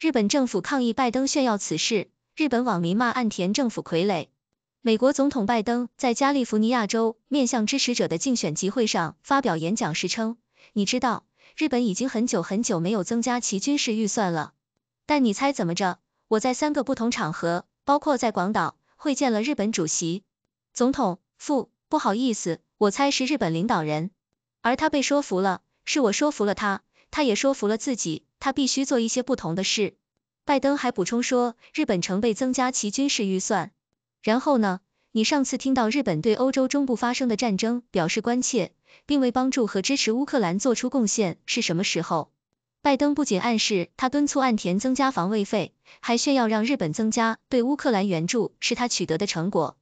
日本政府抗议拜登炫耀此事，日本网民骂岸田政府傀儡。美国总统拜登在加利福尼亚州面向支持者的竞选集会上发表演讲时称：“你知道，日本已经很久很久没有增加其军事预算了。但你猜怎么着？我在三个不同场合，包括在广岛会见了日本主席、总统、副。不好意思，我猜是日本领导人，而他被说服了，是我说服了他，他也说服了自己。”他必须做一些不同的事。拜登还补充说，日本曾被增加其军事预算。然后呢？你上次听到日本对欧洲中部发生的战争表示关切，并为帮助和支持乌克兰做出贡献是什么时候？拜登不仅暗示他敦促岸田增加防卫费，还炫耀让日本增加对乌克兰援助是他取得的成果。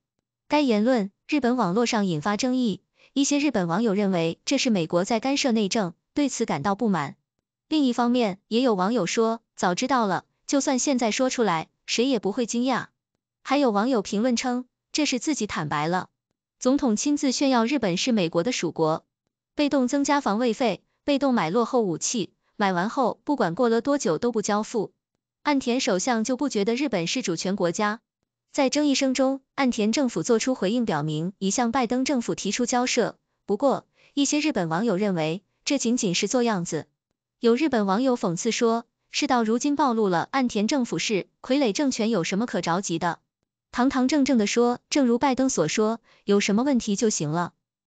该言论日本网络上引发争议，一些日本网友认为这是美国在干涉内政，对此感到不满。另一方面，也有网友说，早知道了，就算现在说出来，谁也不会惊讶。还有网友评论称，这是自己坦白了，总统亲自炫耀日本是美国的属国，被动增加防卫费，被动买落后武器，买完后不管过了多久都不交付。岸田首相就不觉得日本是主权国家。在争议声中，岸田政府做出回应，表明已向拜登政府提出交涉。不过，一些日本网友认为，这仅仅是做样子。有日本网友讽刺说，事到如今暴露了岸田政府是傀儡政权，有什么可着急的？堂堂正正的说，正如拜登所说，有什么问题就行了。